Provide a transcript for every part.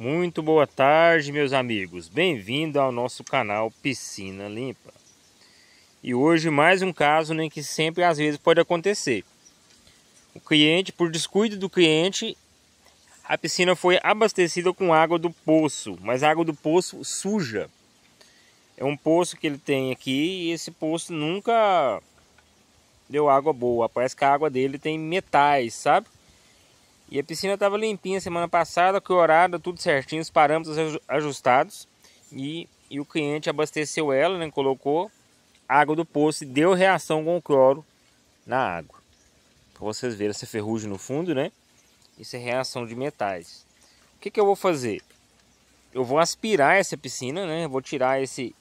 Muito boa tarde, meus amigos. Bem-vindo ao nosso canal Piscina Limpa. E hoje mais um caso nem né, que sempre às vezes pode acontecer. O cliente, por descuido do cliente, a piscina foi abastecida com água do poço, mas água do poço suja. É um poço que ele tem aqui e esse poço nunca deu água boa. Parece que a água dele tem metais, sabe? E a piscina estava limpinha semana passada, com horário tudo certinho, os parâmetros ajustados. E, e o cliente abasteceu ela, né, colocou água do poço e deu reação com o cloro na água. Para vocês verem essa ferrugem no fundo, né? Isso é reação de metais. O que, que eu vou fazer? Eu vou aspirar essa piscina, né? vou tirar esse,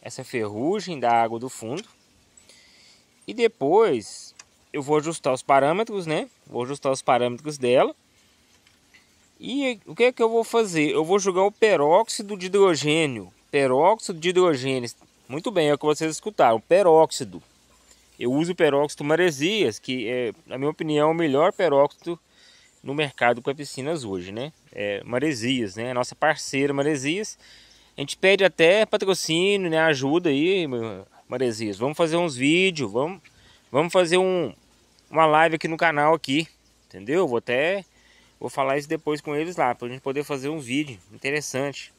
essa ferrugem da água do fundo. E depois eu vou ajustar os parâmetros, né? Vou ajustar os parâmetros dela. E o que é que eu vou fazer? Eu vou jogar o peróxido de hidrogênio. Peróxido de hidrogênio. Muito bem, é o que vocês escutaram, peróxido. Eu uso o peróxido Maresias, que é, na minha opinião, o melhor peróxido no mercado com piscinas hoje, né? É Maresias, né? Nossa parceira Maresias. A gente pede até patrocínio, né? Ajuda aí, Maresias. Vamos fazer uns vídeos, vamos, vamos fazer um, uma live aqui no canal aqui, entendeu? Vou até vou falar isso depois com eles lá, pra gente poder fazer um vídeo interessante.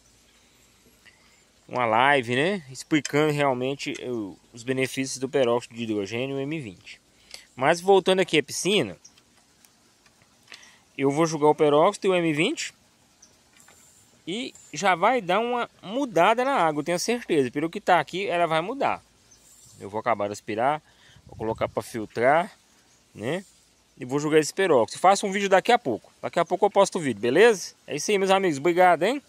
Uma live, né? Explicando realmente eh, os benefícios do peróxido de hidrogênio M20. Mas voltando aqui à piscina, eu vou jogar o peróxido e o M20 e já vai dar uma mudada na água, tenho certeza. Pelo que tá aqui, ela vai mudar. Eu vou acabar de aspirar, vou colocar para filtrar né? E vou jogar esse peróxido. Faço um vídeo daqui a pouco. Daqui a pouco eu posto o vídeo, beleza? É isso aí, meus amigos. Obrigado, hein?